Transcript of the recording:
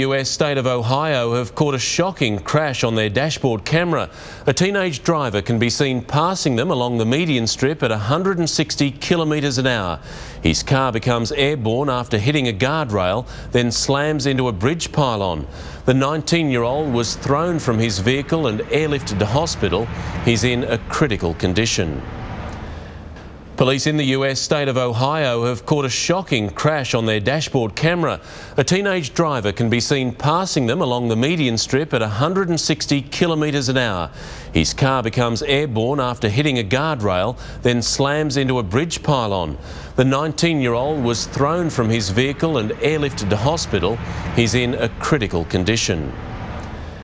U.S. state of Ohio have caught a shocking crash on their dashboard camera. A teenage driver can be seen passing them along the median strip at 160 kilometres an hour. His car becomes airborne after hitting a guardrail, then slams into a bridge pylon. The 19-year-old was thrown from his vehicle and airlifted to hospital. He's in a critical condition. Police in the US state of Ohio have caught a shocking crash on their dashboard camera. A teenage driver can be seen passing them along the median strip at 160 kilometres an hour. His car becomes airborne after hitting a guardrail, then slams into a bridge pylon. The 19-year-old was thrown from his vehicle and airlifted to hospital. He's in a critical condition.